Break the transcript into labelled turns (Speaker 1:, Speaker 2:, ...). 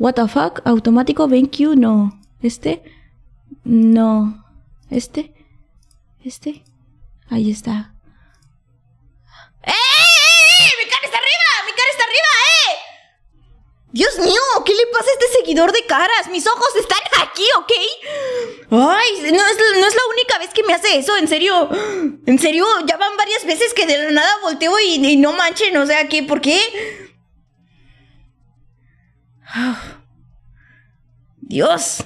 Speaker 1: What the fuck, automático, thank you, no. Este, no. Este, este, ahí está.
Speaker 2: ¡Eh, eh, eh,
Speaker 3: ¡Eh! ¡Mi cara está arriba! ¡Mi cara está arriba, eh!
Speaker 2: Dios mío, ¿qué le pasa a este seguidor de caras? Mis ojos están aquí, ¿ok? Ay,
Speaker 4: no es, la única vez que me hace eso, en serio. En serio, ya van varias veces que de la nada volteo y, y no manchen, o sea, ¿qué? ¿Por qué?
Speaker 5: Dios,